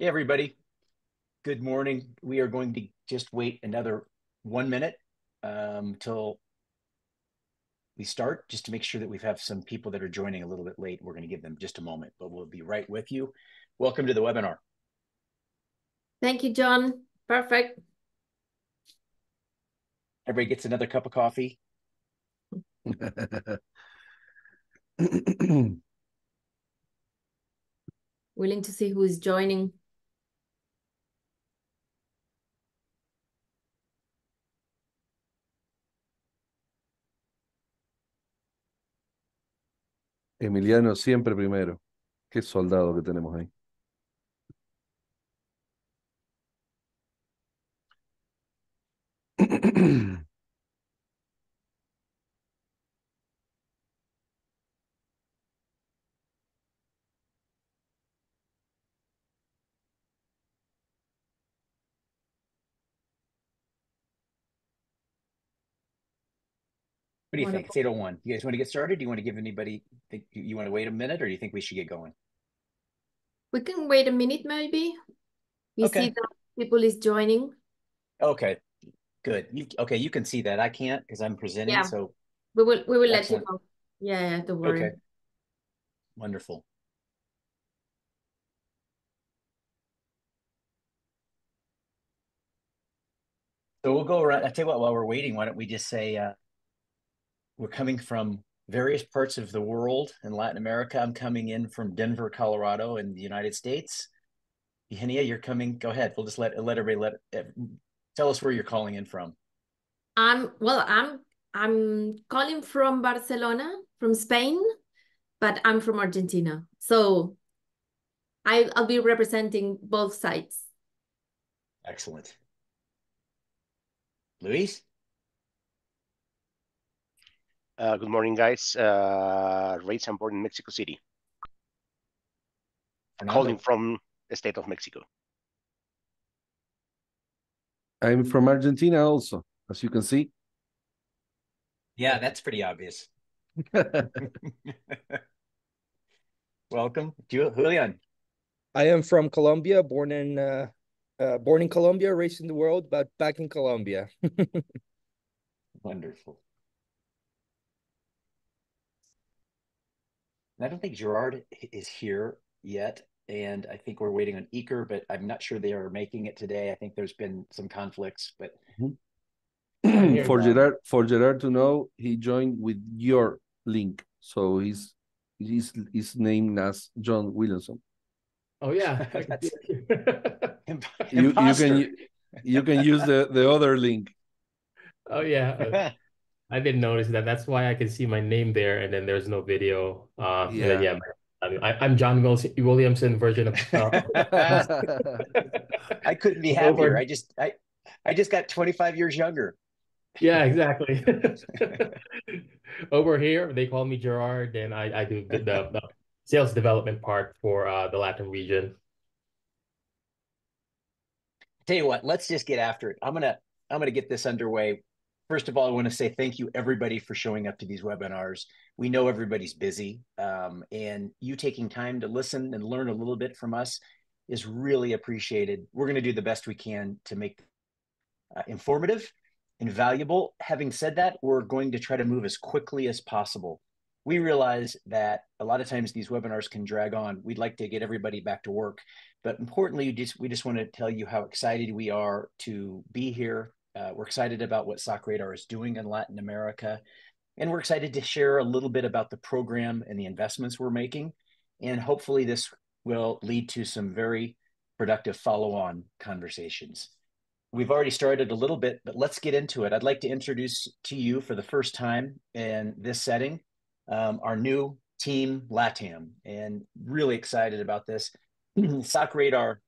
Hey, everybody. Good morning. We are going to just wait another one minute um, till we start, just to make sure that we have some people that are joining a little bit late. We're going to give them just a moment, but we'll be right with you. Welcome to the webinar. Thank you, John. Perfect. Everybody gets another cup of coffee. Willing to see who is joining. Emiliano siempre primero. Qué soldado que tenemos ahí. do you Wonderful. think? It's 801. You guys want to get started? Do you want to give anybody, think you want to wait a minute or do you think we should get going? We can wait a minute maybe. We okay. see that people is joining. Okay, good. You, okay, you can see that. I can't because I'm presenting, yeah. so. We will, we will let you know. Yeah, yeah, don't worry. Okay, wonderful. So we'll go around. I tell you what, while we're waiting, why don't we just say, uh, we're coming from various parts of the world in Latin America. I'm coming in from Denver, Colorado, in the United States. Eugenia, you're coming. Go ahead. We'll just let let everybody let eh, tell us where you're calling in from. I'm Well, I'm I'm calling from Barcelona, from Spain, but I'm from Argentina. So I, I'll be representing both sides. Excellent. Luis? Uh, good morning, guys. Uh, raised and born in Mexico City. Fernando. Calling from the state of Mexico. I'm from Argentina also, as you can see. Yeah, that's pretty obvious. Welcome, Julian. I am from Colombia, born in uh, uh, born in Colombia, raised in the world, but back in Colombia. Wonderful. And I don't think Gerard is here yet. And I think we're waiting on Eker, but I'm not sure they are making it today. I think there's been some conflicts, but mm-hmm. for that. Gerard, for Gerard to know, he joined with your link, so he's he's he's named as John Williamson. Oh yeah, you, you can you can use the the other link. Oh yeah. I didn't notice that. That's why I can see my name there, and then there's no video. Uh, um, yeah. Then, yeah I, am John Williamson version of. Uh, I couldn't be happier. I just I, I just got 25 years younger. Yeah, exactly. Over here, they call me Gerard, and I, I do the, the, the sales development part for uh, the Latin region. Tell you what, let's just get after it. I'm gonna I'm gonna get this underway first of all, I want to say thank you everybody for showing up to these webinars. We know everybody's busy, um, and you taking time to listen and learn a little bit from us is really appreciated. We're going to do the best we can to make uh, informative and valuable. Having said that, we're going to try to move as quickly as possible. We realize that a lot of times these webinars can drag on. We'd like to get everybody back to work, but importantly, just, we just want to tell you how excited we are to be here uh, we're excited about what Soc Radar is doing in Latin America. And we're excited to share a little bit about the program and the investments we're making. And hopefully, this will lead to some very productive follow on conversations. We've already started a little bit, but let's get into it. I'd like to introduce to you for the first time in this setting um, our new team, LATAM, and really excited about this. Soc Radar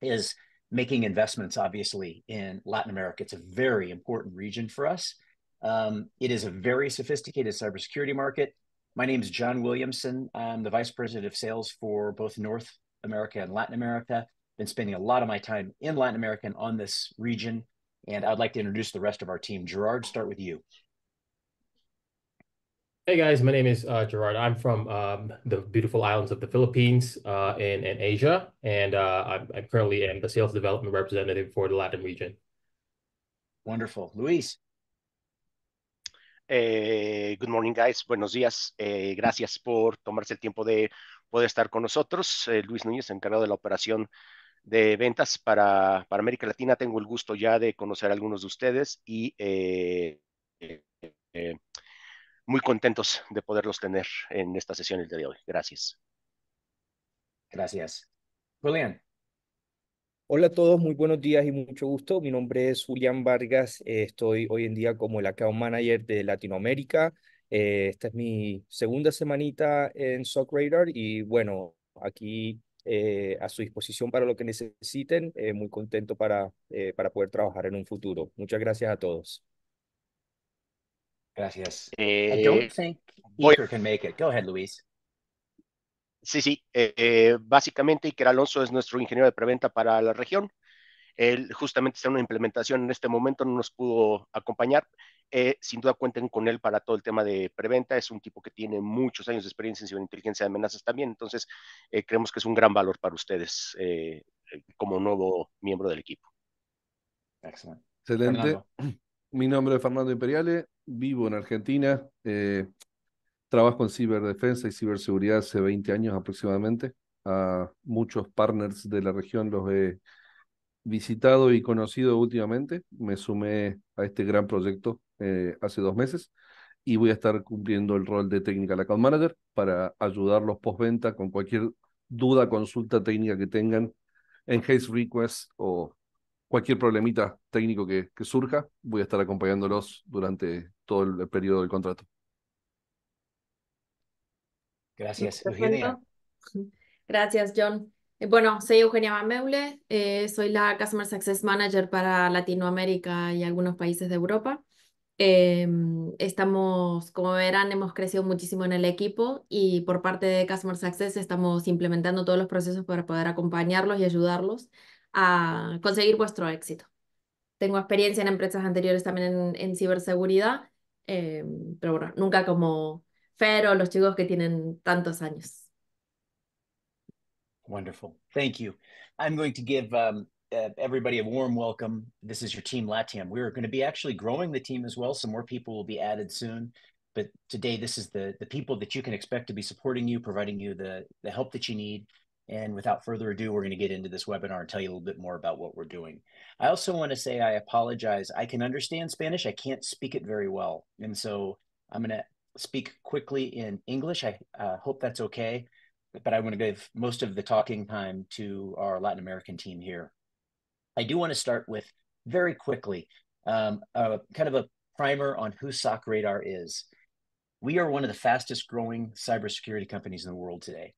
is making investments, obviously, in Latin America. It's a very important region for us. Um, it is a very sophisticated cybersecurity market. My name is John Williamson. I'm the Vice President of Sales for both North America and Latin America. Been spending a lot of my time in Latin America and on this region. And I'd like to introduce the rest of our team. Gerard, start with you. Hey guys, my name is uh, Gerard. I'm from um, the beautiful islands of the Philippines uh, Asia, and uh, I'm, I currently am the sales development representative for the Latin region. Wonderful. Luis. Eh, good morning, guys. Buenos días. Eh, gracias por tomarse el tiempo de poder estar con nosotros. Eh, Luis Núñez, encargado de la operación de ventas para, para, América Latina. Tengo el gusto ya de conocer a algunos de ustedes y muy contentos de poderlos tener en esta sesión el día de hoy. Gracias. Gracias. Julián. Hola a todos, muy buenos días y mucho gusto. Mi nombre es Julián Vargas, eh, estoy hoy en día como el Account Manager de Latinoamérica. Eh, esta es mi segunda semanita en SocRadar y bueno, aquí eh, a su disposición para lo que necesiten. muy contento para, para poder trabajar en un futuro. Muchas gracias a todos. Gracias. Eh, I don't think voy... can make it. Go ahead, Luis. Sí, sí. Eh, eh, básicamente, Iker Alonso es nuestro ingeniero de preventa para la región. Él justamente está en una implementación en este momento, no nos pudo acompañar. Eh, sin duda cuenten con él para todo el tema de preventa. Es un tipo que tiene muchos años de experiencia en ciberinteligencia de amenazas también. Entonces, creemos que es un gran valor para ustedes como nuevo miembro del equipo. Excelente. Mi nombre es Fernando Imperiale vivo en Argentina. Eh, trabajo en ciberdefensa y ciberseguridad hace 20 años aproximadamente. A muchos partners de la región los he visitado y conocido últimamente. Me sumé a este gran proyecto eh, hace dos meses y voy a estar cumpliendo el rol de Technical Account Manager para ayudarlos postventa con cualquier duda, consulta técnica que tengan en Haze Request o cualquier problemita técnico que, que surja. Voy a estar acompañándolos durante todo el, periodo del contrato. Gracias, Eugenia. Gracias, John. Eh, bueno, soy Eugenia Mameule, eh, soy la Customer Success Manager para Latinoamérica y algunos países de Europa. Em, estamos, como verán, hemos crecido muchísimo en el equipo y por parte de Customer Success estamos implementando todos los procesos para poder acompañarlos y ayudarlos a conseguir vuestro éxito. Tengo experiencia en empresas anteriores también en, en ciberseguridad Eh, pero bueno, nunca como Fer o los chicos que tienen tantos años. Wonderful. Thank you. I'm going to give um, uh, everybody a warm welcome. This is your team Latium. We're going to be actually growing the team as well. Some more people will be added soon. But today, this is the, the people that you can expect to be supporting you, providing you the, the help that you need, and without further ado, we're going to get into this webinar and tell you a little bit more about what we're doing. I also want to say I apologize. I can understand Spanish. I can't speak it very well. And so I'm going to speak quickly in English. I uh, hope that's okay. But I want to give most of the talking time to our Latin American team here. I do want to start with very quickly um, a, kind of a primer on who SOC Radar is. We are one of the fastest growing cybersecurity companies in the world today.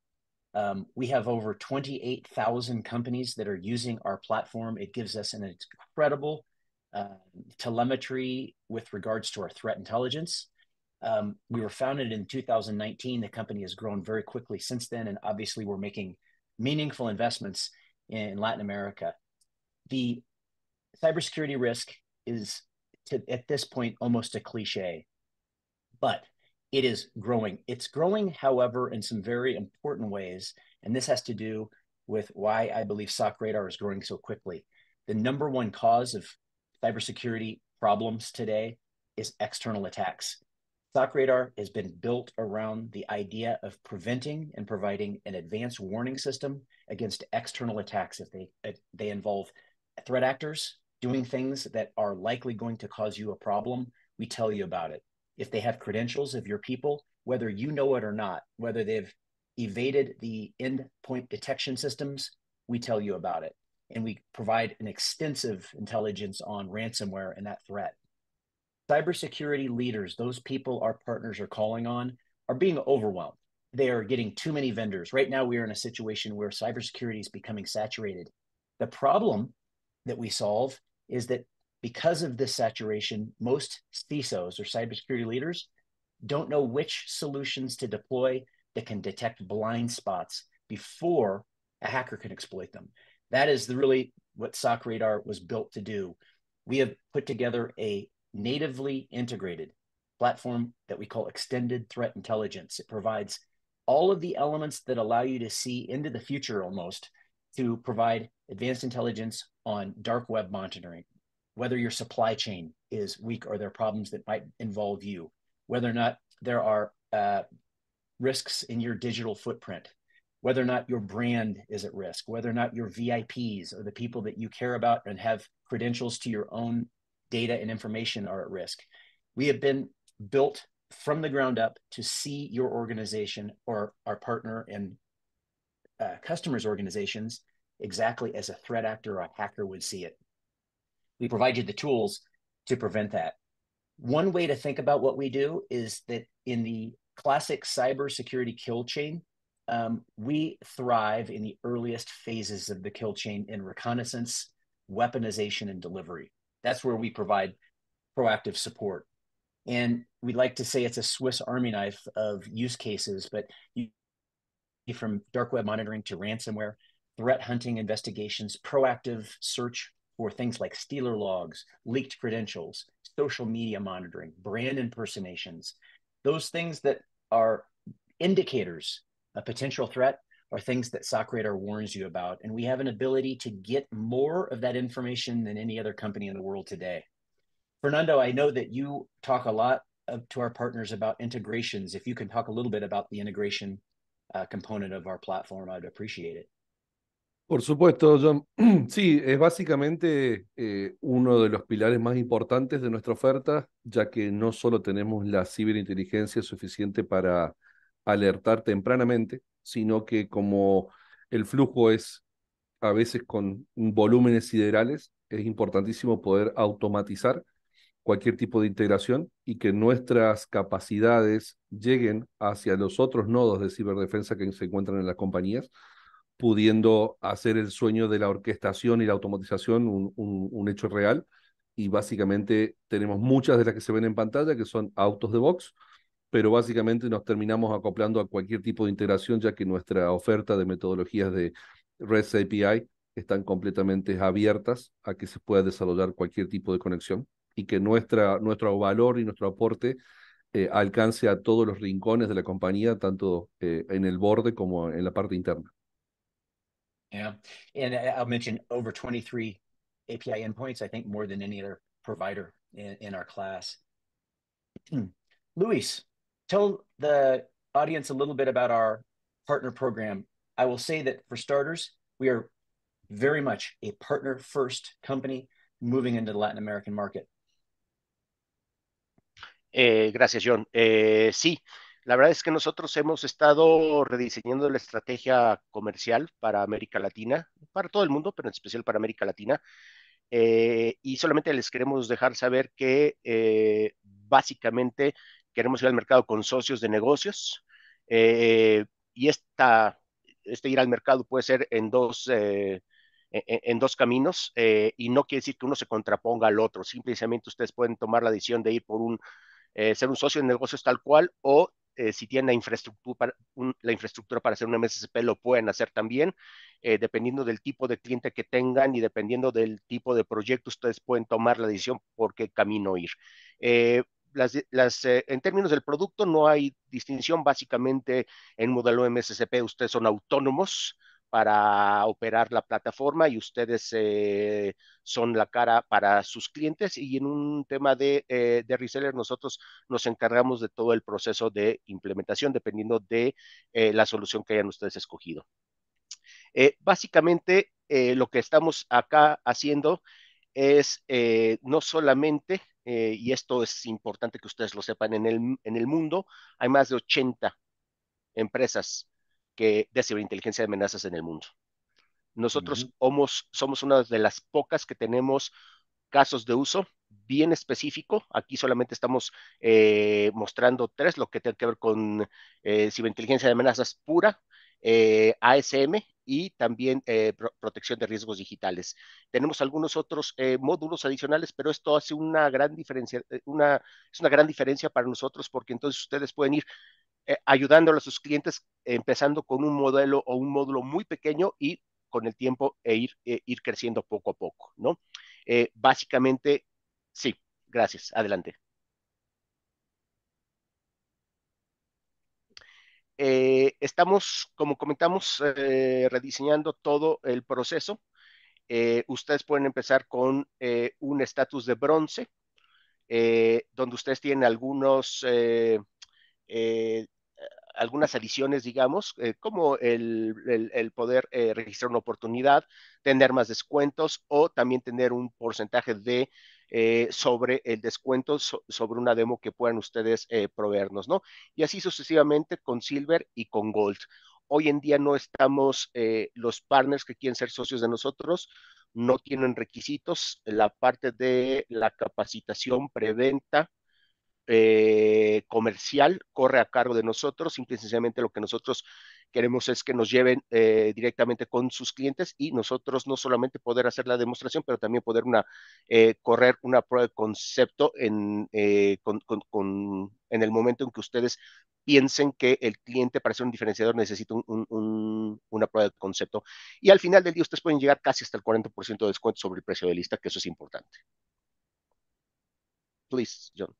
Um, we have over 28,000 companies that are using our platform. It gives us an incredible uh, telemetry with regards to our threat intelligence. Um, we were founded in 2019. The company has grown very quickly since then, and obviously, we're making meaningful investments in Latin America. The cybersecurity risk is, to, at this point, almost a cliche, but it is growing. It's growing, however, in some very important ways. And this has to do with why I believe SOC Radar is growing so quickly. The number one cause of cybersecurity problems today is external attacks. SOC Radar has been built around the idea of preventing and providing an advanced warning system against external attacks if they if they involve threat actors doing things that are likely going to cause you a problem. We tell you about it if they have credentials of your people, whether you know it or not, whether they've evaded the endpoint detection systems, we tell you about it. And we provide an extensive intelligence on ransomware and that threat. Cybersecurity leaders, those people our partners are calling on, are being overwhelmed. They are getting too many vendors. Right now, we are in a situation where cybersecurity is becoming saturated. The problem that we solve is that because of this saturation, most CISOs or cybersecurity leaders don't know which solutions to deploy that can detect blind spots before a hacker can exploit them. That is really what SOC Radar was built to do. We have put together a natively integrated platform that we call Extended Threat Intelligence. It provides all of the elements that allow you to see into the future almost to provide advanced intelligence on dark web monitoring, whether your supply chain is weak or there are problems that might involve you, whether or not there are uh, risks in your digital footprint, whether or not your brand is at risk, whether or not your VIPs or the people that you care about and have credentials to your own data and information are at risk. We have been built from the ground up to see your organization or our partner and uh, customers' organizations exactly as a threat actor or a hacker would see it we provide you the tools to prevent that. One way to think about what we do is that in the classic cybersecurity kill chain, um, we thrive in the earliest phases of the kill chain in reconnaissance, weaponization, and delivery. That's where we provide proactive support. And we like to say it's a Swiss Army knife of use cases, but you, from dark web monitoring to ransomware, threat hunting investigations, proactive search for things like stealer logs, leaked credentials, social media monitoring, brand impersonations. Those things that are indicators of potential threat are things that SOC Radar warns you about. And we have an ability to get more of that information than any other company in the world today. Fernando, I know that you talk a lot of, to our partners about integrations. If you can talk a little bit about the integration uh, component of our platform, I'd appreciate it. Por supuesto, John. Sí, es básicamente eh, uno de los pilares más importantes de nuestra oferta, ya que no solo tenemos la ciberinteligencia suficiente para alertar tempranamente, sino que como el flujo es a veces con volúmenes siderales, es importantísimo poder automatizar cualquier tipo de integración y que nuestras capacidades lleguen hacia los otros nodos de ciberdefensa que se encuentran en las compañías pudiendo hacer el sueño de la orquestación y la automatización un, hecho real. Y básicamente tenemos muchas de las que se ven en pantalla que son autos de box, pero básicamente nos terminamos acoplando a cualquier tipo de integración, ya que nuestra oferta de metodologías de REST API están completamente abiertas a que se pueda desarrollar cualquier tipo de conexión y que nuestra, nuestro valor y nuestro aporte eh, alcance a todos los rincones de la compañía, tanto eh, en el borde como en la parte interna. Yeah. And I'll mention over 23 API endpoints, I think more than any other provider in, in our class. Luis, tell the audience a little bit about our partner program. I will say that for starters, we are very much a partner first company moving into the Latin American market. Eh, gracias, John. Eh, sí, La verdad es que nosotros hemos estado rediseñando la estrategia comercial para América Latina, para todo el mundo, pero en especial para América Latina. Eh, y solamente les queremos dejar saber que eh, básicamente queremos ir al mercado con socios de negocios eh, y esta, este ir al mercado puede ser en dos, e, e, en, dos caminos y no quiere decir que uno se contraponga al otro, simplemente ustedes pueden tomar la decisión de ir por un, ser un socio de negocios tal cual o eh, si tienen la infraestructura, para, la infraestructura para hacer un MSCP, lo pueden hacer también. Eh, dependiendo del tipo de cliente que tengan y dependiendo del tipo de proyecto, ustedes pueden tomar la decisión por qué camino ir. Eh, en términos del producto, no hay distinción. Básicamente, en modelo MSCP, ustedes son autónomos para operar la plataforma y ustedes eh, son la cara para sus clientes y en un tema eh, de, reseller nosotros nos encargamos de todo el proceso de implementación dependiendo de eh, la solución que hayan ustedes escogido. básicamente lo que estamos acá haciendo es no solamente, y esto es importante que ustedes lo sepan, en el, en el mundo hay más de 80 empresas que de ciberinteligencia de amenazas en el mundo. Nosotros somos, somos una de las pocas que tenemos casos de uso bien específico. Aquí solamente estamos eh, mostrando tres, lo que tiene que ver con eh, ciberinteligencia de amenazas pura, eh, ASM y también protección de riesgos digitales. Tenemos algunos otros módulos adicionales, pero esto hace una gran diferencia, una, es una gran diferencia para nosotros porque entonces ustedes pueden ir eh, ayudando a sus clientes, empezando con un modelo o un módulo muy pequeño y con el tiempo e ir, eh, ir creciendo poco a poco, ¿no? Eh, básicamente, sí, gracias, adelante. estamos, como comentamos, rediseñando todo el proceso. ustedes pueden empezar con un estatus de bronce, donde ustedes tienen algunos algunas adiciones, digamos, eh, como el, poder eh, registrar una oportunidad, tener más descuentos o también tener un porcentaje de eh, sobre el descuento sobre una demo que puedan ustedes proveernos, ¿no? Y así sucesivamente con Silver y con Gold. Hoy en día no estamos, los partners que quieren ser socios de nosotros no tienen requisitos. La parte de la capacitación preventa eh, comercial corre a cargo de nosotros, simple y sencillamente lo que nosotros queremos es que nos lleven eh, directamente con sus clientes y nosotros no solamente poder hacer la demostración, pero también poder una, eh, correr una prueba de concepto en, en el momento en que ustedes piensen que el cliente para ser un diferenciador necesita una prueba de concepto. Y al final del día ustedes pueden llegar casi hasta el 40% de descuento sobre el precio de lista, que eso es importante. Please, John.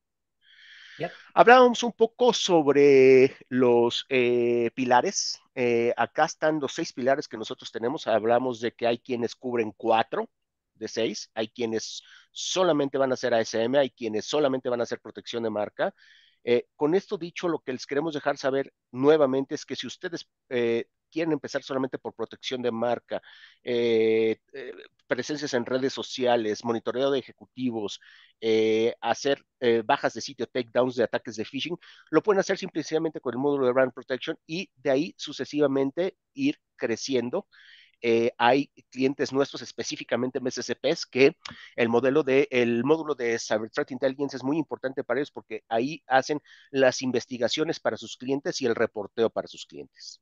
Hablábamos un poco sobre los eh, pilares. Eh, acá están los seis pilares que nosotros tenemos. Hablamos de que hay quienes cubren cuatro de seis, hay quienes solamente van a hacer ASM, hay quienes solamente van a hacer protección de marca. Eh, con esto dicho, lo que les queremos dejar saber nuevamente es que si ustedes quieren empezar solamente por protección de marca, eh, eh, presencias en redes sociales, monitoreo de ejecutivos, eh, hacer bajas de sitio, takedowns de ataques de phishing, lo pueden hacer simplemente con el módulo de Brand Protection y de ahí sucesivamente ir creciendo. hay clientes nuestros, específicamente MSCPs, que el modelo de, el módulo de Cyber Threat Intelligence es muy importante para ellos porque ahí hacen las investigaciones para sus clientes y el reporteo para sus clientes.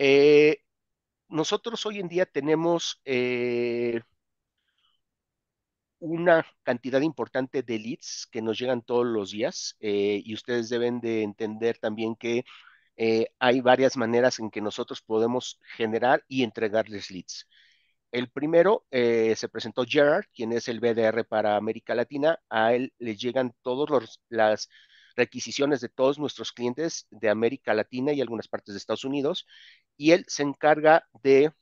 Eh, nosotros hoy en día tenemos eh, una cantidad importante de leads que nos llegan todos los días eh, y ustedes deben de entender también que hay varias maneras en que nosotros podemos generar y entregarles leads. El primero se presentó Gerard, quien es el BDR para América Latina. A él le llegan todas las requisiciones de todos nuestros clientes de América Latina y algunas partes de Estados Unidos, y él se encarga de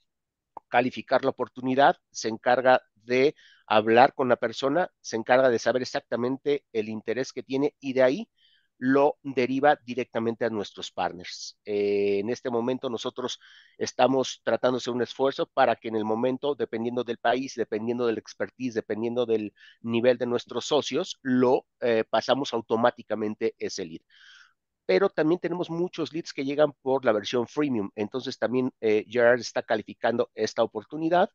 calificar la oportunidad, se encarga de hablar con la persona, se encarga de saber exactamente el interés que tiene y de ahí lo deriva directamente a nuestros partners. Eh, en este momento nosotros estamos tratando de hacer un esfuerzo para que en el momento, dependiendo del país, dependiendo del expertise, dependiendo del nivel de nuestros socios, lo eh, pasamos automáticamente ese lead. Pero también tenemos muchos leads que llegan por la versión freemium. Entonces también eh, Gerard está calificando esta oportunidad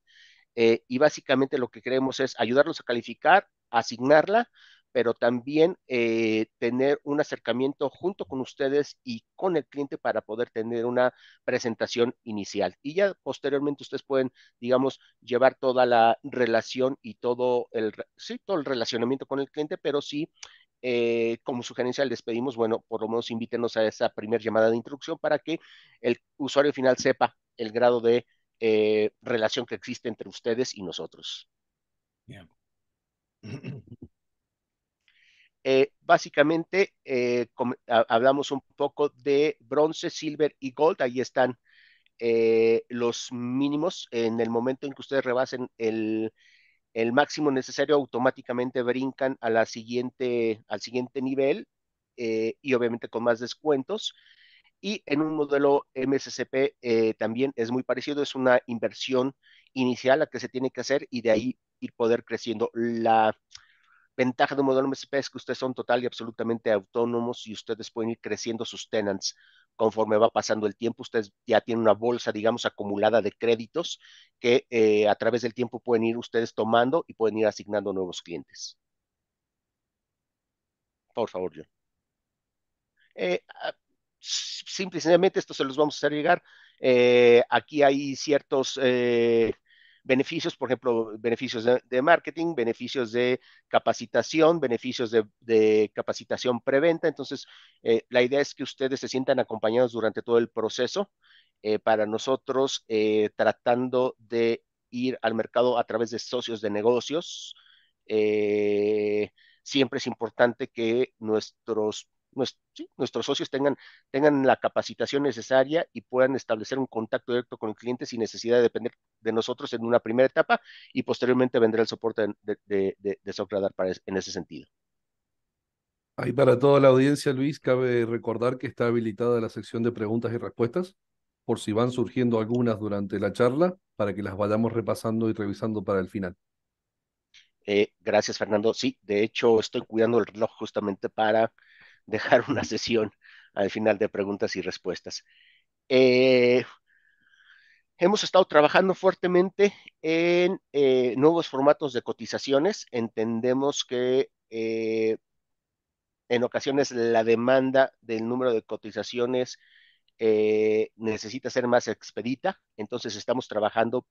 y básicamente lo que queremos es ayudarlos a calificar, asignarla pero también eh, tener un acercamiento junto con ustedes y con el cliente para poder tener una presentación inicial. Y ya posteriormente ustedes pueden, digamos, llevar toda la relación y todo el, sí, todo el relacionamiento con el cliente, pero sí, eh, como sugerencia les pedimos, bueno, por lo menos invítenos a esa primera llamada de introducción para que el usuario final sepa el grado de eh, relación que existe entre ustedes y nosotros. Bien. Eh, básicamente eh, hablamos un poco de bronce, silver y gold. Ahí están eh, los mínimos. En el momento en que ustedes rebasen el, máximo necesario, automáticamente brincan siguiente, al siguiente nivel y obviamente con más descuentos. Y en un modelo MSCP también es muy parecido, es una inversión inicial la que se tiene que hacer y de ahí ir poder creciendo. La, Ventaja de un modelo MSP es que ustedes son total y absolutamente autónomos y ustedes pueden ir creciendo sus tenants conforme va pasando el tiempo. Ustedes ya tienen una bolsa, digamos, acumulada de créditos que eh, a través del tiempo pueden ir ustedes tomando y pueden ir asignando nuevos clientes. Por favor, John. Eh, ah, simple y sencillamente esto se los vamos a hacer llegar. Eh, aquí hay ciertos eh, beneficios, por ejemplo, beneficios de, marketing, beneficios de capacitación, beneficios de, capacitación preventa. Entonces, eh, la idea es que ustedes se sientan acompañados durante todo el proceso. Eh, para nosotros, eh, tratando de ir al mercado a través de socios de negocios, siempre es importante que nuestros nuestros socios tengan, tengan la capacitación necesaria y puedan establecer un contacto directo con el cliente sin necesidad de depender de nosotros en una primera etapa y posteriormente vendrá el soporte de, de, de, en ese sentido. Ahí para toda la audiencia, Luis, cabe recordar que está habilitada la sección de preguntas y respuestas por si van surgiendo algunas durante la charla para que las vayamos repasando y revisando para el final. Eh, gracias, Fernando. Sí, de hecho, estoy cuidando el reloj justamente para dejar una sesión al final de preguntas y respuestas. Eh, hemos estado trabajando fuertemente en eh, nuevos formatos de cotizaciones. Entendemos que eh, en ocasiones la demanda del número de cotizaciones necesita ser más expedita, entonces estamos trabajando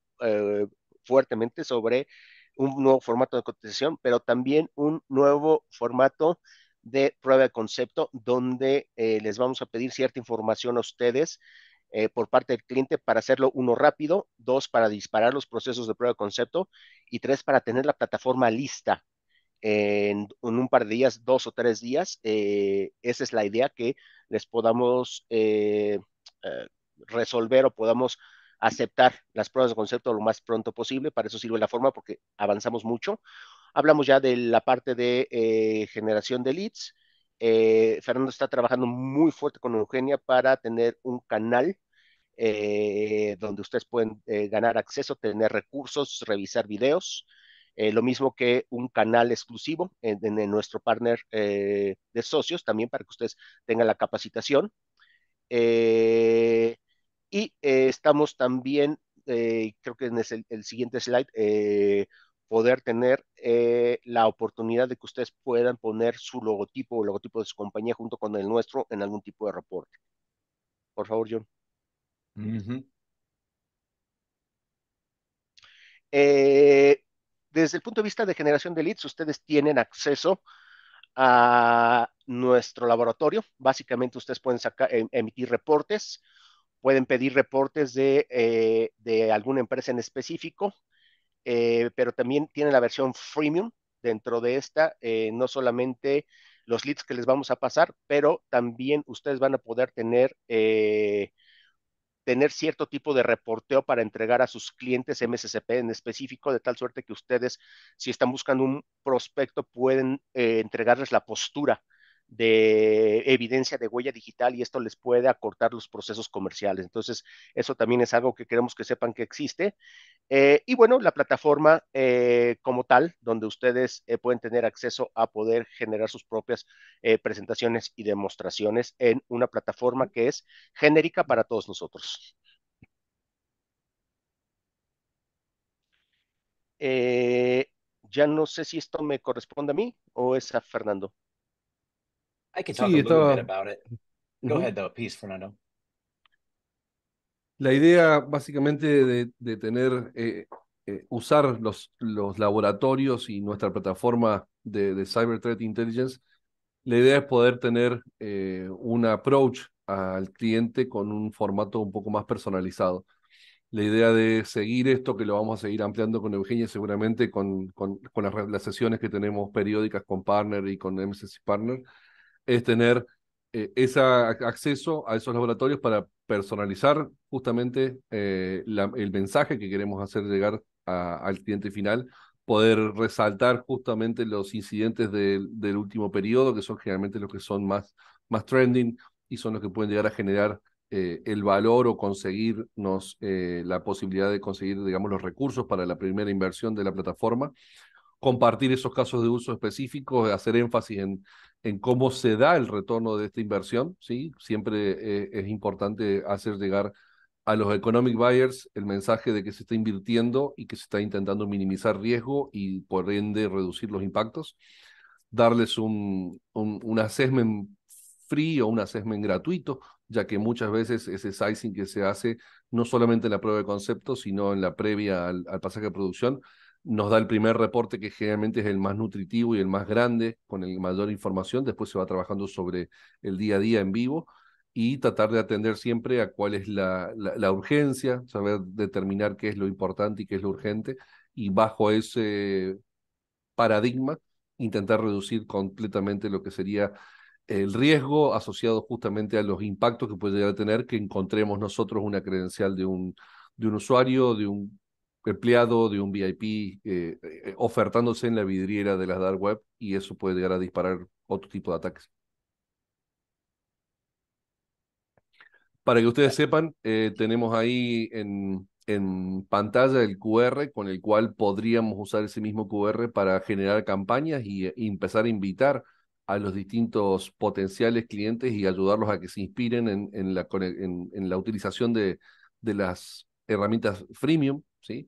fuertemente sobre un nuevo formato de cotización, pero también un nuevo formato de prueba de concepto, donde eh, les vamos a pedir cierta información a ustedes eh, por parte del cliente para hacerlo, uno, rápido, dos, para disparar los procesos de prueba de concepto y tres, para tener la plataforma lista en, un par de días, dos o tres días. Eh, esa es la idea que les podamos resolver o podamos aceptar las pruebas de concepto lo más pronto posible. Para eso sirve la forma porque avanzamos mucho. Hablamos ya de la parte de eh, generación de leads. Eh, Fernando está trabajando muy fuerte con Eugenia para tener un canal eh, donde ustedes pueden ganar acceso, tener recursos, revisar videos. lo mismo que un canal exclusivo en, nuestro partner de socios, también para que ustedes tengan la capacitación. y estamos también, creo que en el siguiente slide, poder tener eh, la oportunidad de que ustedes puedan poner su logotipo o logotipo de su compañía junto con el nuestro en algún tipo de reporte. Por favor, John. Eh, desde el punto de vista de generación de leads, ustedes tienen acceso a nuestro laboratorio. Básicamente, ustedes pueden em, emitir reportes, pueden pedir reportes de, eh, de alguna empresa en específico, eh, pero también tiene la versión freemium. Dentro de esta, eh, no solamente los leads que les vamos a pasar, pero también ustedes van a poder tener, eh, tener cierto tipo de reporteo para entregar a sus clientes MSCP en específico, de tal suerte que ustedes, si están buscando un prospecto, pueden entregarles la postura de evidencia de huella digital y esto les puede acortar los procesos comerciales. Entonces, eso también es algo que queremos que sepan que existe. Eh, y bueno, la plataforma eh, como tal, donde ustedes eh, pueden tener acceso a poder generar sus propias presentaciones y demostraciones en una plataforma que es genérica para todos nosotros. ya no sé si esto me corresponde a mí o es a Fernando sí, Go ahead though, Fernando. La idea básicamente de, de tener, eh, eh, usar los, los laboratorios y nuestra plataforma de, de Cyber Threat Intelligence, la idea es poder tener eh, un approach al cliente con un formato un poco más personalizado. La idea de seguir esto, que lo vamos a seguir ampliando con Eugenia seguramente con, con, con las, las, sesiones que tenemos periódicas con Partner y con MCC Partner, es tener eh, ese acceso a esos laboratorios para personalizar justamente eh, el mensaje que queremos hacer llegar al cliente final, poder resaltar justamente los incidentes del último periodo, que son generalmente los que son más, más trending y son los que pueden llegar a generar eh, el valor o conseguirnos la posibilidad de conseguir, digamos, los recursos para la primera inversión de la plataforma compartir esos casos de uso específicos, hacer énfasis en, en cómo se da el retorno de esta inversión. ¿sí? Siempre eh, es importante hacer llegar a los economic buyers el mensaje de que se está invirtiendo y que se está intentando minimizar riesgo y por ende reducir los impactos. Darles un, un, un assessment free o un assessment gratuito, ya que muchas veces ese sizing que se hace no solamente en la prueba de concepto, sino en la previa al, pasaje de producción, nos da el primer reporte que generalmente es el más nutritivo y el más grande, con el mayor información, después se va trabajando sobre el día a día en vivo y tratar de atender siempre a cuál es la, la, urgencia, saber determinar qué es lo importante y qué es lo urgente y bajo ese paradigma intentar reducir completamente lo que sería el riesgo asociado justamente a los impactos que puede a tener que encontremos nosotros una credencial de un, de un usuario, de un empleado de un VIP eh, eh, ofertándose en la vidriera de las dark web y eso puede llegar a disparar otro tipo de ataques. Para que ustedes sepan, eh, tenemos ahí en, pantalla el QR con el cual podríamos usar ese mismo QR para generar campañas y, empezar a invitar a los distintos potenciales clientes y ayudarlos a que se inspiren en, la, la utilización de las herramientas freemium ¿sí?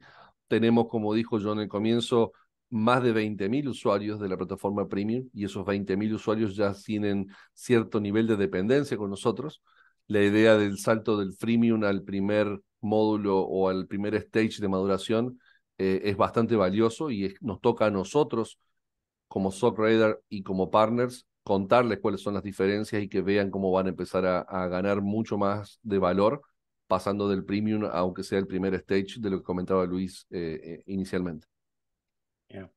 Tenemos, como dijo yo en el comienzo, más de 20.000 usuarios de la plataforma Premium y esos 20.000 usuarios ya tienen cierto nivel de dependencia con nosotros. La idea del salto del freemium al primer módulo o al primer stage de maduración eh, es bastante valioso y nos toca a nosotros como software y como partners contarles cuáles son las diferencias y que vean cómo van a empezar a, a ganar mucho más de valor pasando del premium, aunque sea el primer stage de lo que comentaba Luis eh, eh inicialmente. Yeah.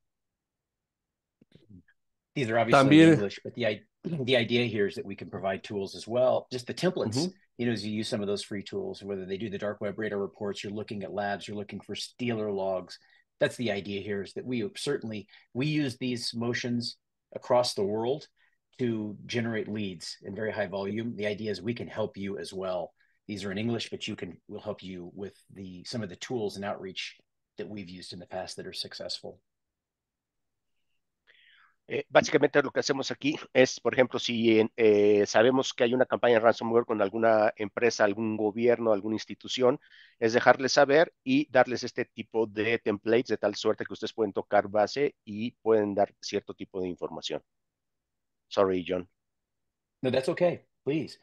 These are obviously También... in English, but the, the idea here is that we can provide tools as well, just the templates. Uh mm-hmm. -huh. You know, as you use some of those free tools, whether they do the dark web radar reports, you're looking at labs, you're looking for stealer logs. That's the idea here is that we certainly we use these motions across the world to generate leads in very high volume. The idea is we can help you as well These are in English, but you can we'll help you with the some of the tools and outreach that we've used in the past that are successful. Eh, básicamente lo que hacemos aquí es, por ejemplo, si eh, sabemos que hay una campaña ransomware con alguna empresa, algún gobierno, alguna institución, es dejarles saber y darles este tipo de templates de tal suerte que ustedes pueden tocar base y pueden dar cierto tipo de información. Sorry, John. No, that's okay. Please.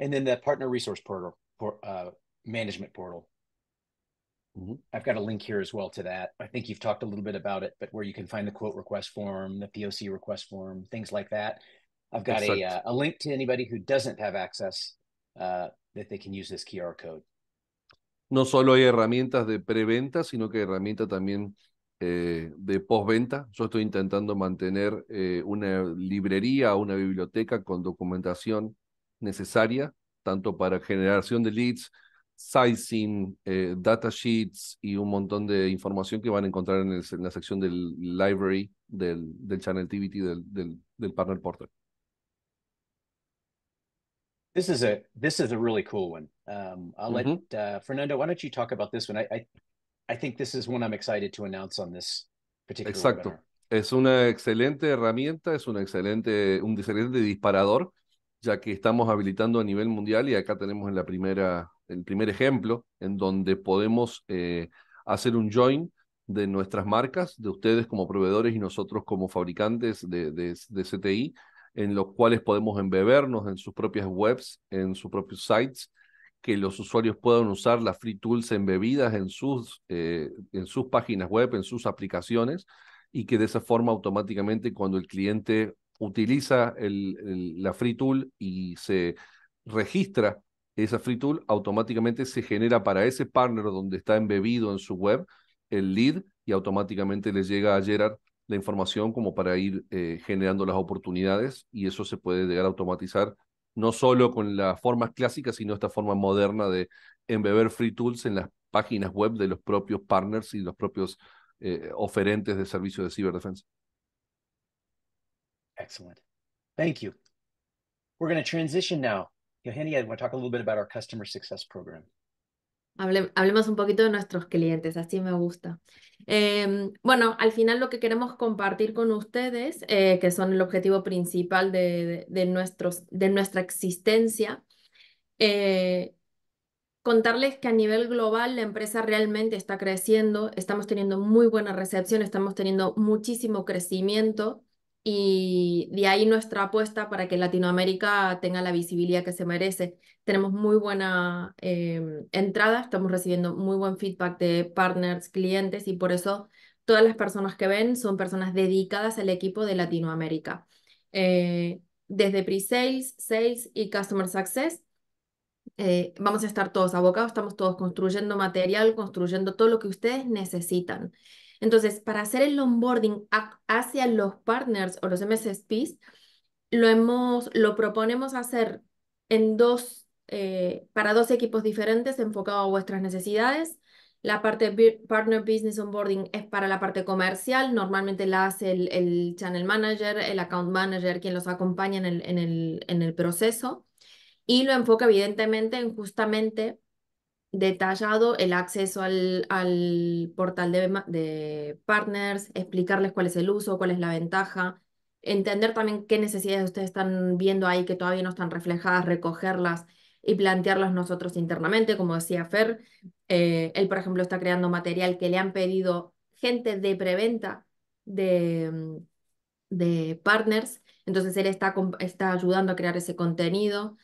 and then the partner resource portal for uh, management portal. Mm-hmm. I've got a link here as well to that. I think you've talked a little bit about it, but where you can find the quote request form, the POC request form, things like that. I've got a, uh, a link to anybody who doesn't have access uh, that they can use this QR code. No solo hay herramientas de preventa, sino que herramienta también eh, de postventa. Yo estoy intentando mantener eh, una librería, una biblioteca con documentación necesaria, tanto para generación de leads, sizing, eh, data sheets y un montón de información que van a encontrar en, el, en la sección del library del, del channel TVT del, del, del partner portal. This is a this is a really cool one. Um, let mm-hmm. uh, Fernando. Why don't you talk about this one? I, I, I think this is one I'm excited to announce on this particular. Exacto. Es una excelente herramienta. Es una excelente un excelente disparador ya que estamos habilitando a nivel mundial y acá tenemos el primer ejemplo en donde podemos eh, hacer un join de nuestras marcas, de ustedes como proveedores y nosotros como fabricantes de, CTI, en los cuales podemos embebernos en sus propias webs, en sus propios sites, que los usuarios puedan usar las free tools embebidas en sus, eh, en sus páginas web, en sus aplicaciones, y que de esa forma automáticamente cuando el cliente utiliza la free tool y se registra esa free tool, automáticamente se genera para ese partner donde está embebido en su web el lead y automáticamente le llega a Gerard la información como para ir eh, generando las oportunidades y eso se puede llegar a automatizar no solo con las formas clásicas, sino esta forma moderna de embeber free tools en las páginas web de los propios partners y los propios eh, oferentes de servicios de ciberdefensa. Excellent. Thank you. We're going to transition now. Johanny, I want to talk a little bit about our customer success program. hablemos un poquito de nuestros clientes, así me gusta. Em, bueno, al final lo que queremos compartir con ustedes, eh, que son el objetivo principal de, de, nuestros, de nuestra existencia, eh, contarles que a nivel global la empresa realmente está creciendo, estamos teniendo muy buena recepción, estamos teniendo muchísimo crecimiento y de ahí nuestra apuesta para que Latinoamérica tenga la visibilidad que se merece. Tenemos muy buena eh, entrada, estamos recibiendo muy buen feedback de partners, clientes y por eso todas las personas que ven son personas dedicadas al equipo de Latinoamérica. Eh, desde pre-sales, sales y customer success, eh, vamos a estar todos abocados, estamos todos construyendo material, construyendo todo lo que ustedes necesitan. Entonces, para hacer el onboarding hacia los partners o los MSPs, lo, hemos, lo proponemos hacer en dos, eh, para dos equipos diferentes enfocados a vuestras necesidades. La parte Partner Business Onboarding es para la parte comercial, normalmente la hace el, Channel Manager, el Account Manager, quien los acompaña en el, en el, en el proceso. Y lo enfoca evidentemente en justamente detallado el acceso al, portal de, partners, explicarles cuál es el uso, cuál es la ventaja, entender también qué necesidades ustedes están viendo ahí que todavía no están reflejadas, recogerlas y plantearlas nosotros internamente, como decía Fer. Eh, él, por ejemplo, está creando material que le han pedido gente de preventa de, mm, partners, entonces él está, está ayudando a crear ese contenido.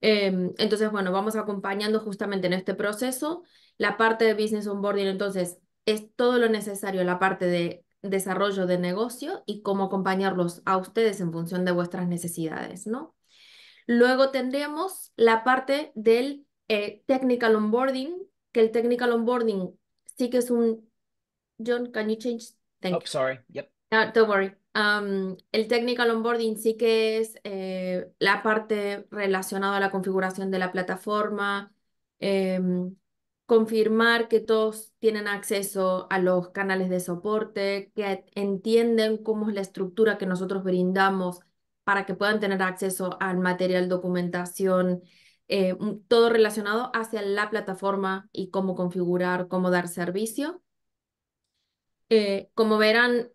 Em, entonces, bueno, vamos acompañando justamente en este proceso. La parte de business onboarding, entonces, es todo lo necesario, la parte de desarrollo de negocio y cómo acompañarlos a ustedes en función de vuestras necesidades, ¿no? Luego tendremos la parte del eh, technical onboarding, que el technical onboarding sí que es un... John, can you change? Thank oh, sorry. Yep. No, ah, don't worry el technical onboarding sí que es eh, la parte relacionada a la configuración de la plataforma, em, confirmar que todos tienen acceso a los canales de soporte, que entienden cómo es la estructura que nosotros brindamos para que puedan tener acceso al material, documentación, eh, todo relacionado hacia la plataforma y cómo configurar, cómo dar servicio. Eh, como verán,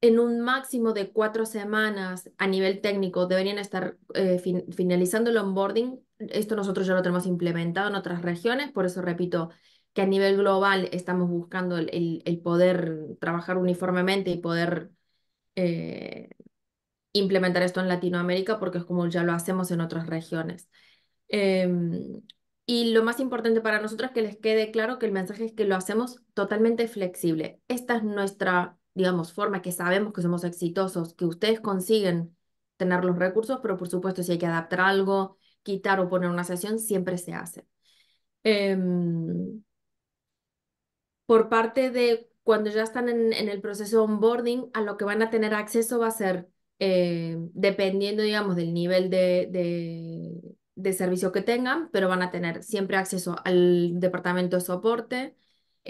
en un máximo de cuatro semanas a nivel técnico deberían estar eh, finalizando el onboarding. Esto nosotros ya lo tenemos implementado en otras regiones, por eso repito que a nivel global estamos buscando el, poder trabajar uniformemente y poder eh, implementar esto en Latinoamérica porque es como ya lo hacemos en otras regiones. Em, y lo más importante para nosotros es que les quede claro que el mensaje es que lo hacemos totalmente flexible. Esta es nuestra digamos, forma que sabemos que somos exitosos, que ustedes consiguen tener los recursos, pero por supuesto si hay que adaptar algo, quitar o poner una sesión, siempre se hace. Em, por parte de cuando ya están en, el proceso de onboarding, a lo que van a tener acceso va a ser, eh, dependiendo, digamos, del nivel de servicio que tengan, pero van a tener siempre acceso al departamento de soporte,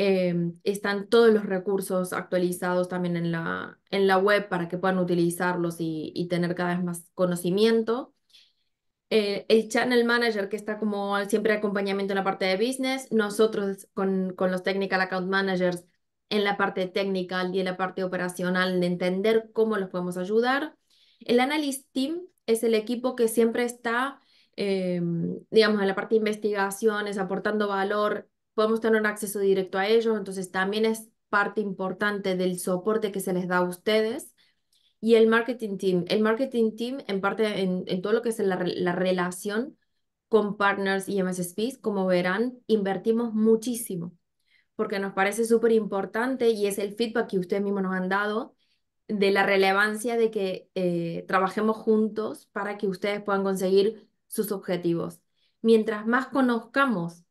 Em, están todos los recursos actualizados también en la, en la web para que puedan utilizarlos y, tener cada vez más conocimiento. Eh, el channel manager que está como siempre acompañamiento en la parte de business, nosotros con, los technical account managers en la parte técnica y en la parte operacional de entender cómo los podemos ayudar. El analyst team es el equipo que siempre está, em, digamos, en la parte de investigaciones, aportando valor, podemos tener un acceso directo a ellos, entonces también es parte importante del soporte que se les da a ustedes. Y el marketing team, el marketing team en parte en, todo lo que es la, relación con partners y MSPs, como verán, invertimos muchísimo porque nos parece súper importante y es el feedback que ustedes mismos nos han dado de la relevancia de que eh, trabajemos juntos para que ustedes puedan conseguir sus objetivos. Mientras más conozcamos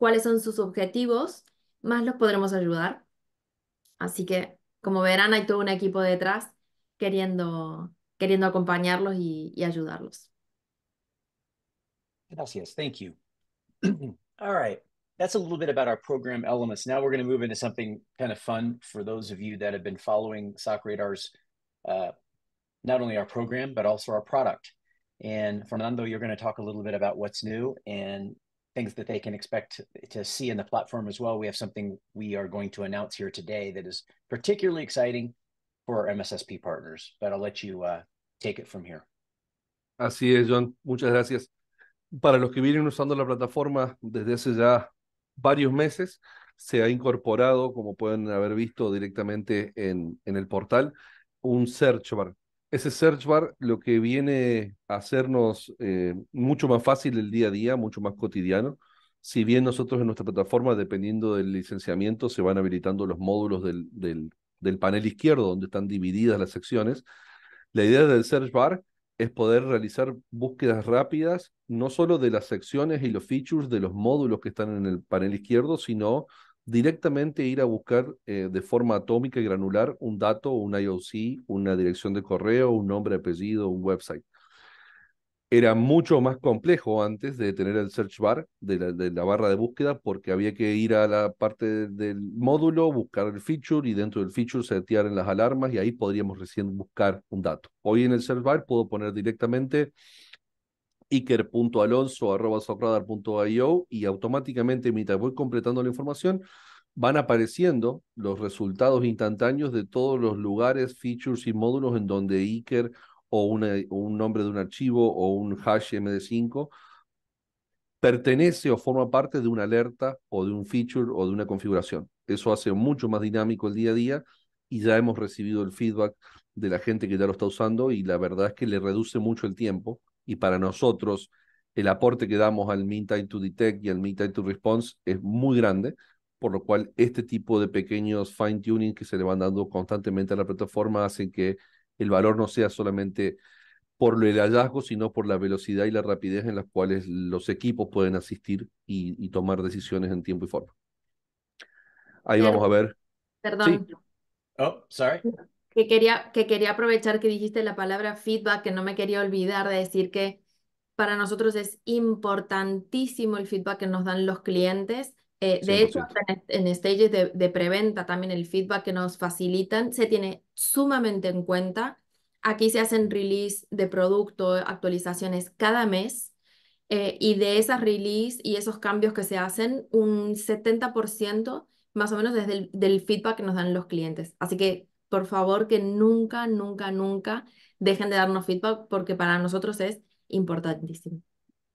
cuáles son sus objetivos, más los podremos ayudar. Así que, como verán, hay todo un equipo detrás queriendo, queriendo acompañarlos y, y ayudarlos. Gracias. Thank you. All right. That's a little bit about our program elements. Now we're going to move into something kind of fun for those of you that have been following Sock Radar's, uh, not only our program, but also our product. And Fernando, you're going to talk a little bit about what's new and things that they can expect to see in the platform as well. We have something we are going to announce here today that is particularly exciting for our MSSP partners, but I'll let you uh, take it from here. Así es, John. Muchas gracias. Para los que vienen usando la plataforma desde hace ya varios meses, se ha incorporado, como pueden haber visto directamente en, en el portal, un search bar ese search bar lo que viene a hacernos eh, mucho más fácil el día a día, mucho más cotidiano. Si bien nosotros en nuestra plataforma, dependiendo del licenciamiento, se van habilitando los módulos del, del panel izquierdo, donde están divididas las secciones, la idea del search bar es poder realizar búsquedas rápidas, no solo de las secciones y los features de los módulos que están en el panel izquierdo, sino directamente ir a buscar eh, de forma atómica y granular un dato, un IOC, una dirección de correo, un nombre, apellido, un website. Era mucho más complejo antes de tener el search bar de la, barra de búsqueda porque había que ir a la parte del módulo, buscar el feature y dentro del feature setear en las alarmas y ahí podríamos recién buscar un dato. Hoy en el search bar puedo poner directamente iker.alonso.socradar.io y automáticamente mientras voy completando la información van apareciendo los resultados instantáneos de todos los lugares, features y módulos en donde Iker o, o un nombre de un archivo o un hash MD5 pertenece o forma parte de una alerta o de un feature o de una configuración. Eso hace mucho más dinámico el día a día y ya hemos recibido el feedback de la gente que ya lo está usando y la verdad es que le reduce mucho el tiempo y para nosotros el aporte que damos al Mean Time to Detect y al Mean Time to Response es muy grande, por lo cual este tipo de pequeños fine tuning que se le van dando constantemente a la plataforma hacen que el valor no sea solamente por el hallazgo, sino por la velocidad y la rapidez en las cuales los equipos pueden asistir y, tomar decisiones en tiempo y forma. Ahí vamos a ver. Perdón. Oh, sorry que quería, que quería aprovechar que dijiste la palabra feedback, que no me quería olvidar de decir que para nosotros es importantísimo el feedback que nos dan los clientes. Eh, de hecho, en, stages de, preventa también el feedback que nos facilitan se tiene sumamente en cuenta. Aquí se hacen release de producto, actualizaciones cada mes. Eh, y de esas release y esos cambios que se hacen, un 70% más o menos desde el del feedback que nos dan los clientes. Así que por favor que nunca, nunca, nunca dejen de darnos feedback porque para nosotros es importantísimo.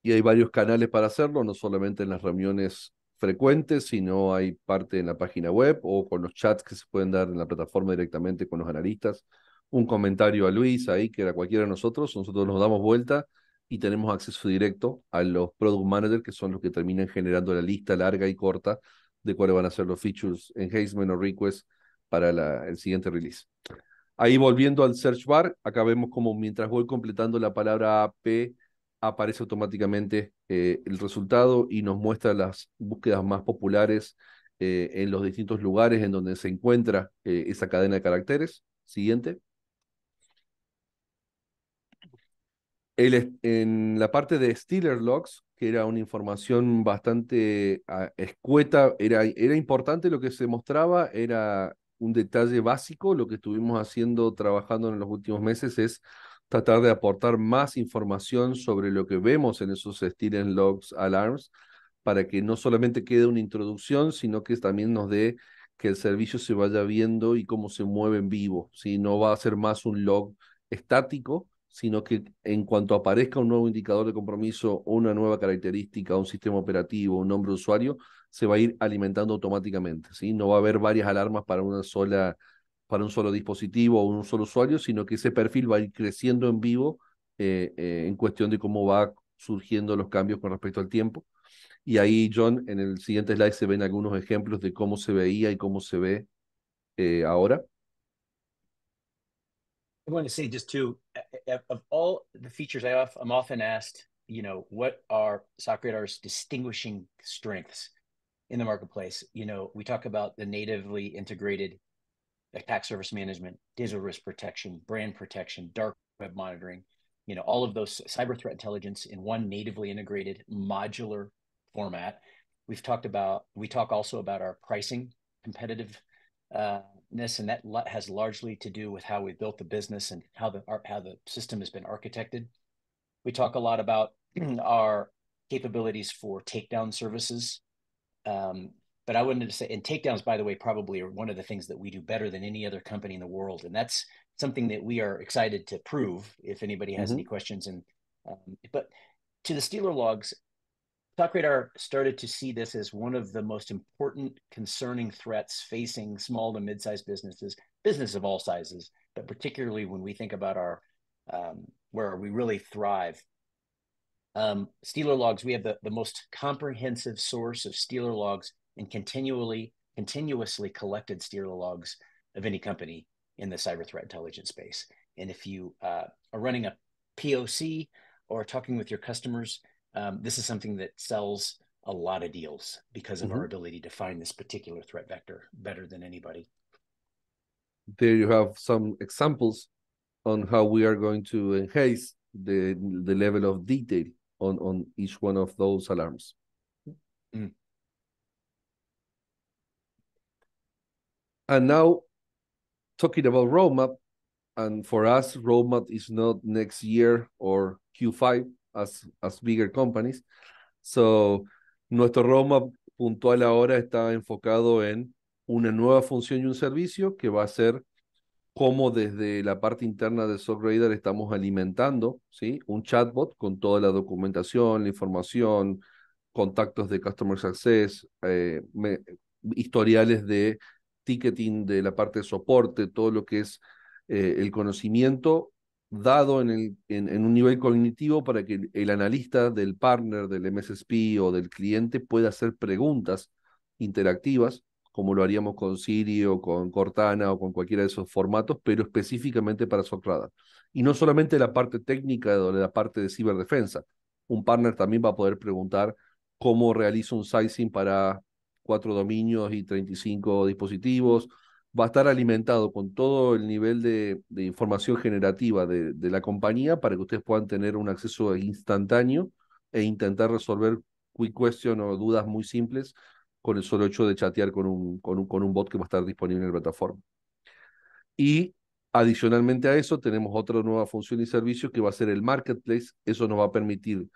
Y hay varios canales para hacerlo, no solamente en las reuniones frecuentes, sino hay parte en la página web o con los chats que se pueden dar en la plataforma directamente con los analistas. Un comentario a Luis ahí, que era cualquiera de nosotros, nosotros nos damos vuelta y tenemos acceso directo a los product managers, que son los que terminan generando la lista larga y corta de cuáles van a ser los features, en enhancement o Request, para el siguiente release. Ahí volviendo al search bar, acá vemos como mientras voy completando la palabra AP, aparece automáticamente eh, el resultado y nos muestra las búsquedas más populares eh, en los distintos lugares en donde se encuentra eh, esa cadena de caracteres. Siguiente. en la parte de Stealer Logs, que era una información bastante ah, escueta, era, era importante lo que se mostraba, era un detalle básico, lo que estuvimos haciendo, trabajando en los últimos meses es tratar de aportar más información sobre lo que vemos en esos Steering Logs Alarms para que no solamente quede una introducción, sino que también nos dé que el servicio se vaya viendo y cómo se mueve en vivo. No va a ser más un log estático, sino que en cuanto aparezca un nuevo indicador de compromiso, una nueva característica, un sistema operativo, un nombre de usuario, se va a ir alimentando automáticamente, ¿sí? No va a haber varias alarmas para una sola para un solo dispositivo o un solo usuario, sino que ese perfil va a ir creciendo en vivo eh, eh, en cuestión de cómo va surgiendo los cambios con respecto al tiempo. Y ahí, John, en el siguiente slide se ven algunos ejemplos de cómo se veía y cómo se ve eh, ahora. I want to say just to, of all the features I I'm often asked, you know, what are distinguishing strengths? in the marketplace. You know, we talk about the natively integrated attack service management, digital risk protection, brand protection, dark web monitoring, you know, all of those cyber threat intelligence in one natively integrated modular format. We've talked about, we talk also about our pricing competitiveness, and that has largely to do with how we built the business and how the, our, how the system has been architected. We talk a lot about our capabilities for takedown services um, but I wouldn't say, and takedowns, by the way, probably are one of the things that we do better than any other company in the world. And that's something that we are excited to prove if anybody has mm-hmm. any questions. And, um, but to the Steeler logs, Talk Radar started to see this as one of the most important concerning threats facing small to mid-sized businesses, business of all sizes, but particularly when we think about our um, where we really thrive um, Steeler logs, we have the, the most comprehensive source of Steeler logs and continually, continuously collected Steeler logs of any company in the cyber threat intelligence space. And if you uh, are running a POC or talking with your customers, um, this is something that sells a lot of deals because of mm-hmm. our ability to find this particular threat vector better than anybody. There you have some examples on how we are going to enhance the, the level of detail on, on each one of those alarms. Mm. And now, talking about roadmap, and for us, roadmap is not next year or Q5 as, as bigger companies. So, nuestro roadmap puntual ahora está enfocado en una nueva función y un servicio que va a ser cómo desde la parte interna de SoftRadar estamos alimentando ¿sí? un chatbot con toda la documentación, la información, contactos de Customer Success, eh, historiales de ticketing de la parte de soporte, todo lo que es eh, el conocimiento dado en, un nivel cognitivo para que el, analista del partner, del MSSP o del cliente pueda hacer preguntas interactivas como lo haríamos con Siri o con Cortana o con cualquiera de esos formatos, pero específicamente para Socrada. Y no solamente la parte técnica o la parte de ciberdefensa. Un partner también va a poder preguntar cómo realiza un sizing para cuatro dominios y 35 dispositivos. Va a estar alimentado con todo el nivel de, información generativa de, la compañía para que ustedes puedan tener un acceso instantáneo e intentar resolver quick question o dudas muy simples con el solo hecho de chatear con un, un, con un bot que va a estar disponible en la plataforma. Y adicionalmente a eso tenemos otra nueva función y servicio que va a ser el marketplace. Eso nos va a permitir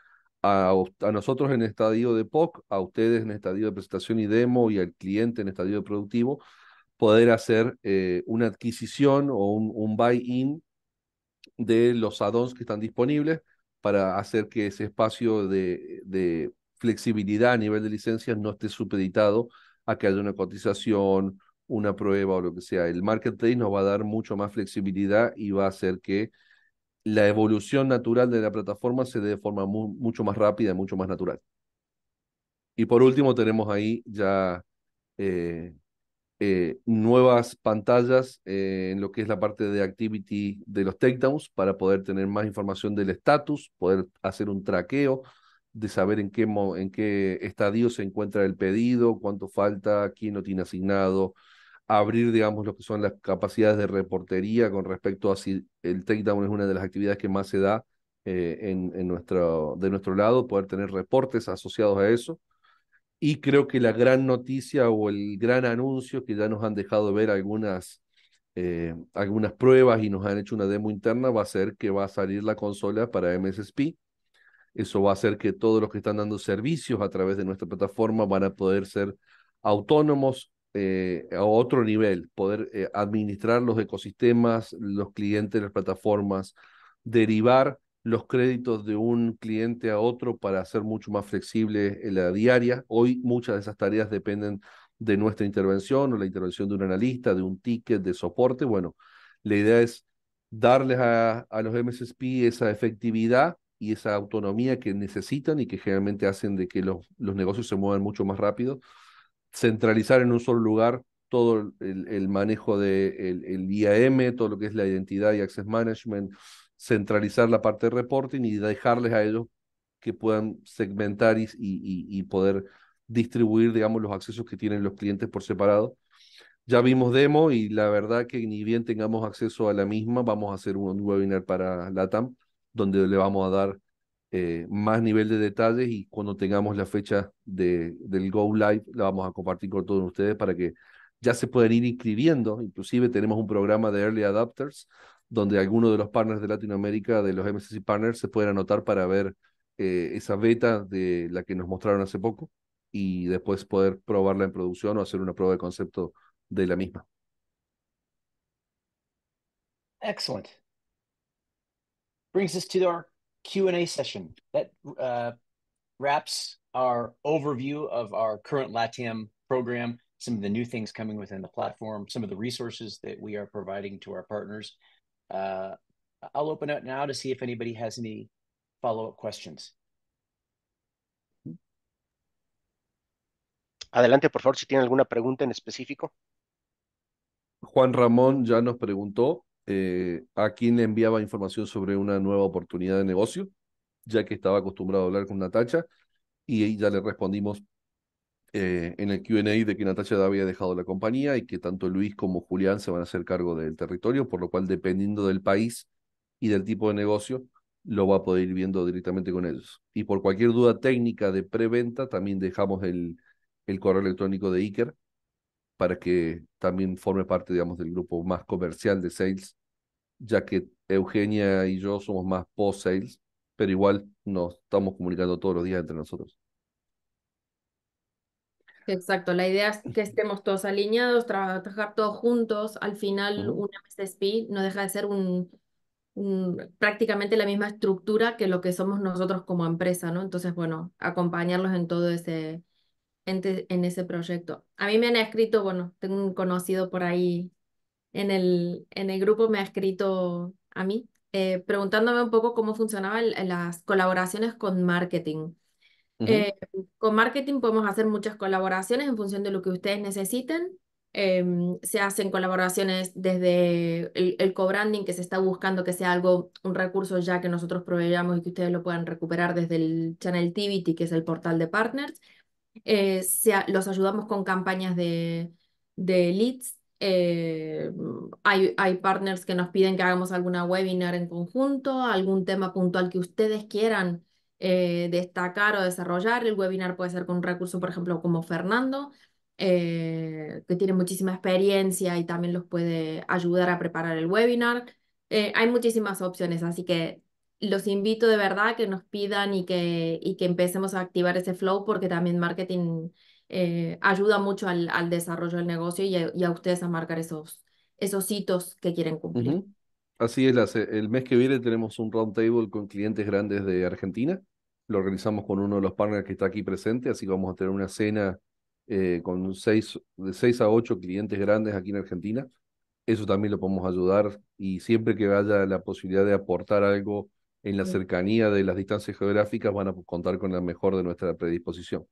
a, nosotros en estadio de POC, a ustedes en estadio de presentación y demo y al cliente en estadio de productivo, poder hacer eh, una adquisición o un, buy-in de los add-ons que están disponibles para hacer que ese espacio de, flexibilidad a nivel de licencias no esté supeditado a que haya una cotización, una prueba o lo que sea. El marketplace nos va a dar mucho más flexibilidad y va a hacer que la evolución natural de la plataforma se dé de forma mucho más rápida, mucho más natural. Y por último tenemos ahí ya eh, eh, nuevas pantallas eh, en lo que es la parte de activity de los takedowns para poder tener más información del estatus, poder hacer un traqueo, de saber en qué, en qué estadio se encuentra el pedido, cuánto falta, quién lo tiene asignado, abrir, digamos, lo que son las capacidades de reportería con respecto a si el takedown es una de las actividades que más se da eh, en, en, nuestro, de nuestro lado, poder tener reportes asociados a eso. Y creo que la gran noticia o el gran anuncio que ya nos han dejado ver algunas, eh, algunas pruebas y nos han hecho una demo interna va a ser que va a salir la consola para MSP eso va a hacer que todos los que están dando servicios a través de nuestra plataforma van a poder ser autónomos eh, a otro nivel, poder eh, administrar los ecosistemas, los clientes, las plataformas, derivar los créditos de un cliente a otro para hacer mucho más flexible en eh, la diaria. Hoy muchas de esas tareas dependen de nuestra intervención o la intervención de un analista, de un ticket, de soporte. Bueno, la idea es darles a, a los MSP esa efectividad y esa autonomía que necesitan y que generalmente hacen de que los, los negocios se muevan mucho más rápido. Centralizar en un solo lugar todo el, manejo del de el, IAM, todo lo que es la identidad y access management, centralizar la parte de reporting y dejarles a ellos que puedan segmentar y, y, y poder distribuir, digamos, los accesos que tienen los clientes por separado. Ya vimos demo y la verdad que ni bien tengamos acceso a la misma, vamos a hacer un webinar para LATAM donde le vamos a dar eh, más nivel de detalles y cuando tengamos la fecha de, del Go Live la vamos a compartir con todos ustedes para que ya se puedan ir inscribiendo. Inclusive tenemos un programa de Early Adapters donde algunos de los partners de Latinoamérica, de los MSC Partners, se pueden anotar para ver eh, esa beta de la que nos mostraron hace poco y después poder probarla en producción o hacer una prueba de concepto de la misma. Excelente. brings us to our Q&A session. That uh, wraps our overview of our current LATAM program, some of the new things coming within the platform, some of the resources that we are providing to our partners. Uh, I'll open up now to see if anybody has any follow-up questions. Adelante, por favor, si tiene alguna pregunta en específico. Juan Ramón ya nos preguntó Eh, a quien le enviaba información sobre una nueva oportunidad de negocio, ya que estaba acostumbrado a hablar con Natacha, y ahí ya le respondimos eh, en el QA de que Natacha había dejado la compañía y que tanto Luis como Julián se van a hacer cargo del territorio, por lo cual dependiendo del país y del tipo de negocio, lo va a poder ir viendo directamente con ellos. Y por cualquier duda técnica de preventa, también dejamos el, el correo electrónico de Iker para que también forme parte, digamos, del grupo más comercial de sales, ya que Eugenia y yo somos más post-sales, pero igual nos estamos comunicando todos los días entre nosotros. Exacto, la idea es que estemos todos alineados, trabajar todos juntos. Al final, un MSP no deja de ser un, prácticamente la misma estructura que lo que somos nosotros como empresa, ¿no? Entonces, bueno, acompañarlos en todo ese, en, ese proyecto. A mí me han escrito, bueno, tengo un conocido por ahí en el, en el grupo, me ha escrito a mí eh, preguntándome un poco cómo funcionaban las colaboraciones con marketing. Eh, con marketing podemos hacer muchas colaboraciones en función de lo que ustedes necesiten. Em, se hacen colaboraciones desde el, el co-branding, que se está buscando que sea algo, un recurso ya que nosotros proveyamos y que ustedes lo puedan recuperar desde el Channel TVT, que es el portal de partners. Eh, los ayudamos con campañas de, leads. Eh, hay, partners que nos piden que hagamos alguna webinar en conjunto, algún tema puntual que ustedes quieran eh, destacar o desarrollar. El webinar puede ser con un recurso, por ejemplo, como Fernando, que tiene muchísima experiencia y también los puede ayudar a preparar el webinar. hay muchísimas opciones, así que los invito de verdad que nos pidan y que, y que empecemos a activar ese flow porque también marketing eh, ayuda mucho al, desarrollo del negocio y a, ustedes a marcar esos, esos hitos que quieren cumplir. Así es, el mes que viene tenemos un roundtable con clientes grandes de Argentina. Lo organizamos con uno de los partners que está aquí presente, así que vamos a tener una cena eh, con seis, de 6 a ocho clientes grandes aquí en Argentina. Eso también lo podemos ayudar y siempre que haya la posibilidad de aportar algo en la cercanía de las distancias geográficas van a contar con la mejor de nuestra predisposición.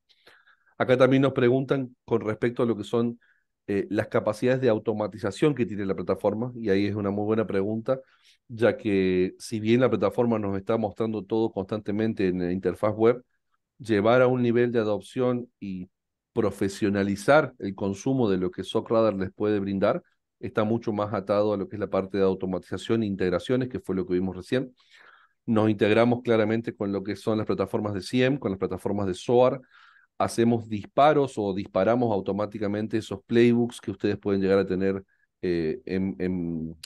Acá también nos preguntan con respecto a lo que son eh, las capacidades de automatización que tiene la plataforma, y ahí es una muy buena pregunta, ya que si bien la plataforma nos está mostrando todo constantemente en la interfaz web, llevar a un nivel de adopción y profesionalizar el consumo de lo que Socradar les puede brindar está mucho más atado a lo que es la parte de automatización e integraciones, que fue lo que vimos recién. Nos integramos claramente con lo que son las plataformas de CIEM, con las plataformas de SOAR. Hacemos disparos o disparamos automáticamente esos playbooks que ustedes pueden llegar a tener eh, en,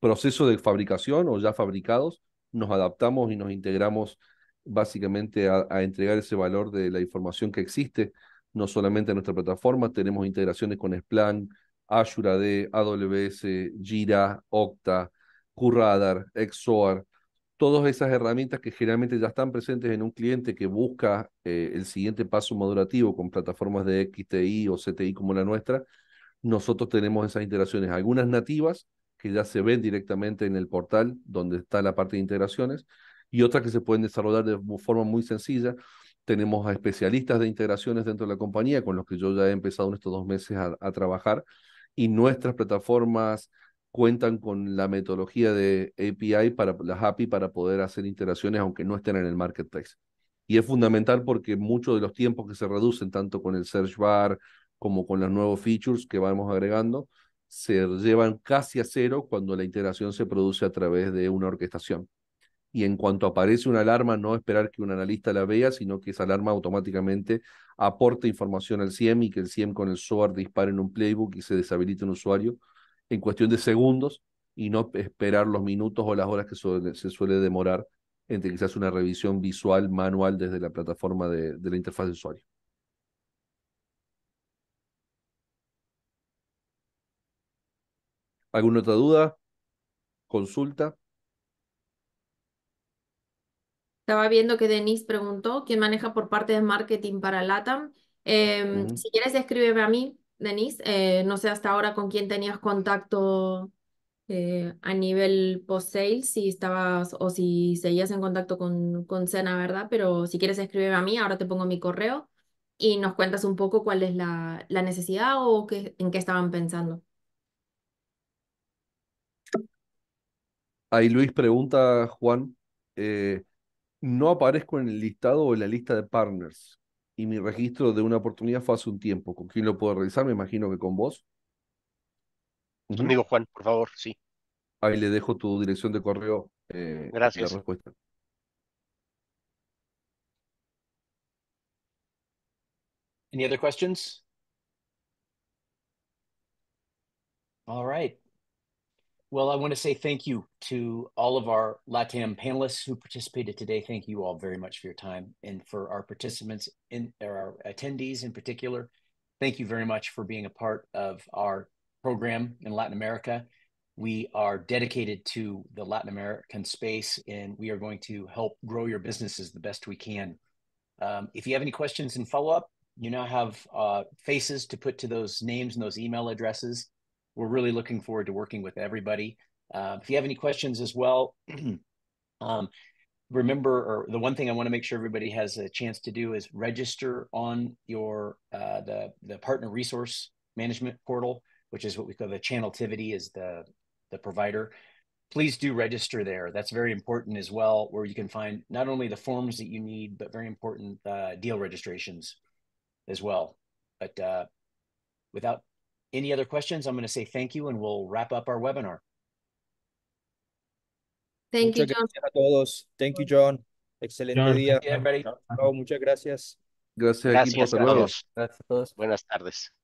proceso de fabricación o ya fabricados. Nos adaptamos y nos integramos básicamente a, a, entregar ese valor de la información que existe, no solamente en nuestra plataforma, tenemos integraciones con Splunk, Azure AD, AWS, Jira, Okta, QRadar, Exor, todas esas herramientas que generalmente ya están presentes en un cliente que busca eh, el siguiente paso madurativo con plataformas de XTI o CTI como la nuestra, nosotros tenemos esas integraciones, algunas nativas que ya se ven directamente en el portal donde está la parte de integraciones y otras que se pueden desarrollar de forma muy sencilla. Tenemos a especialistas de integraciones dentro de la compañía con los que yo ya he empezado en estos dos meses a trabajar y nuestras plataformas cuentan con la metodología de API para las API para poder hacer interacciones aunque no estén en el marketplace. Y es fundamental porque muchos de los tiempos que se reducen, tanto con el search bar como con los nuevos features que vamos agregando, se llevan casi a cero cuando la integración se produce a través de una orquestación. Y en cuanto aparece una alarma, no esperar que un analista la vea, sino que esa alarma automáticamente aporte información al CIEM y que el CIEM con el SOAR dispare en un playbook y se deshabilite un usuario en cuestión de segundos y no esperar los minutos o las horas que se suele demorar entre quizás una revisión visual manual desde la plataforma de, la interfaz de usuario. ¿Alguna otra duda? ¿Consulta? Estaba viendo que Denise preguntó quién maneja por parte de marketing para LATAM. Em, si quieres, escríbeme a mí Denise, eh, no sé hasta ahora con quién tenías contacto eh, a nivel post sales, si estabas o si seguías en contacto con, con Sena, ¿verdad? Pero si quieres escribirme a mí, ahora te pongo mi correo y nos cuentas un poco cuál es la, necesidad o en qué estaban pensando. Ahí Luis pregunta, Juan, eh, no aparezco en el listado o en la lista de partners y mi registro de una oportunidad fue hace un tiempo. ¿Con quién lo puedo revisar? Me imagino que con vos. amigo Juan, por favor, sí. Ahí le dejo tu dirección de correo. Eh, Gracias. respuesta. Any other questions? All right. Well, I want to say thank you to all of our LATAM panelists who participated today. Thank you all very much for your time and for our participants and our attendees in particular. Thank you very much for being a part of our program in Latin America. We are dedicated to the Latin American space and we are going to help grow your businesses the best we can. Um, if you have any questions and follow up, you now have uh, faces to put to those names and those email addresses we're really looking forward to working with everybody. Uh, if you have any questions as well, um, remember, or the one thing I want to make sure everybody has a chance to do is register on your uh, the the partner resource management portal, which is what we call the Channeltivity is the the provider. Please do register there. That's very important as well, where you can find not only the forms that you need, but very important uh, deal registrations as well. But uh, without any other questions? I'm going to say thank you and we'll wrap up our webinar. Thank you, John. a todos. Thank you, John. Excelente John. día. Yeah, muchas gracias. Gracias, gracias equipo. Saludos. Gracias a todos. Buenas tardes.